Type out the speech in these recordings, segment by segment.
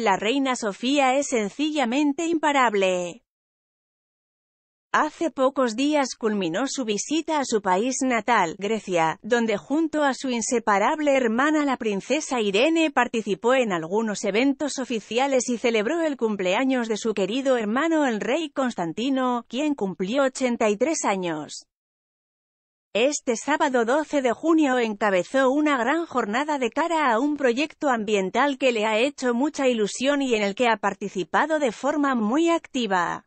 La reina Sofía es sencillamente imparable. Hace pocos días culminó su visita a su país natal, Grecia, donde junto a su inseparable hermana la princesa Irene participó en algunos eventos oficiales y celebró el cumpleaños de su querido hermano el rey Constantino, quien cumplió 83 años. Este sábado 12 de junio encabezó una gran jornada de cara a un proyecto ambiental que le ha hecho mucha ilusión y en el que ha participado de forma muy activa.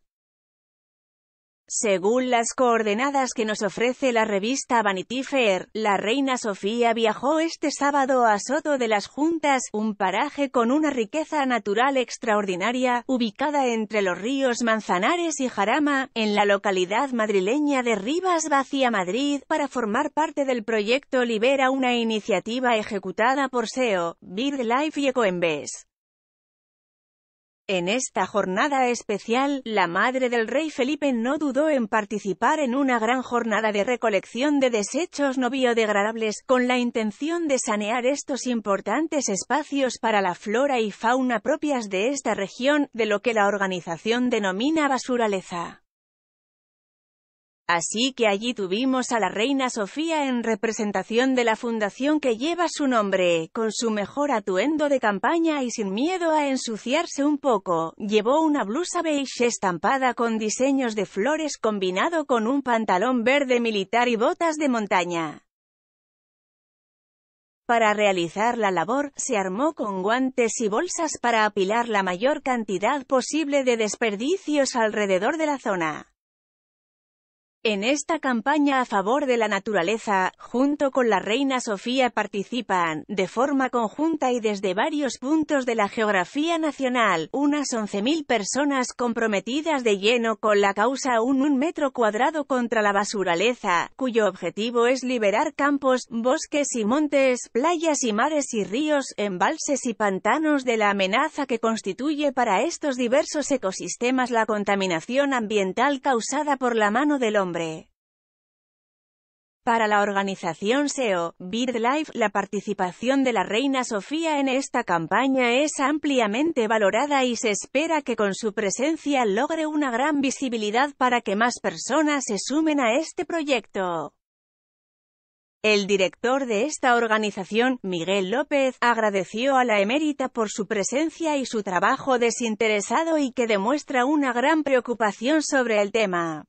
Según las coordenadas que nos ofrece la revista Vanity Fair, la reina Sofía viajó este sábado a Soto de las Juntas, un paraje con una riqueza natural extraordinaria, ubicada entre los ríos Manzanares y Jarama, en la localidad madrileña de Rivas Vacía Madrid, para formar parte del proyecto Libera una iniciativa ejecutada por SEO, BirdLife y Ecoembes. En esta jornada especial, la madre del rey Felipe no dudó en participar en una gran jornada de recolección de desechos no biodegradables, con la intención de sanear estos importantes espacios para la flora y fauna propias de esta región, de lo que la organización denomina basuraleza. Así que allí tuvimos a la reina Sofía en representación de la fundación que lleva su nombre, con su mejor atuendo de campaña y sin miedo a ensuciarse un poco. Llevó una blusa beige estampada con diseños de flores combinado con un pantalón verde militar y botas de montaña. Para realizar la labor, se armó con guantes y bolsas para apilar la mayor cantidad posible de desperdicios alrededor de la zona. En esta campaña a favor de la naturaleza, junto con la reina Sofía participan, de forma conjunta y desde varios puntos de la geografía nacional, unas 11.000 personas comprometidas de lleno con la causa un, un metro cuadrado contra la basuraleza, cuyo objetivo es liberar campos, bosques y montes, playas y mares y ríos, embalses y pantanos de la amenaza que constituye para estos diversos ecosistemas la contaminación ambiental causada por la mano del hombre. Para la organización SEO, BirdLife, la participación de la reina Sofía en esta campaña es ampliamente valorada y se espera que con su presencia logre una gran visibilidad para que más personas se sumen a este proyecto. El director de esta organización, Miguel López, agradeció a la emérita por su presencia y su trabajo desinteresado y que demuestra una gran preocupación sobre el tema.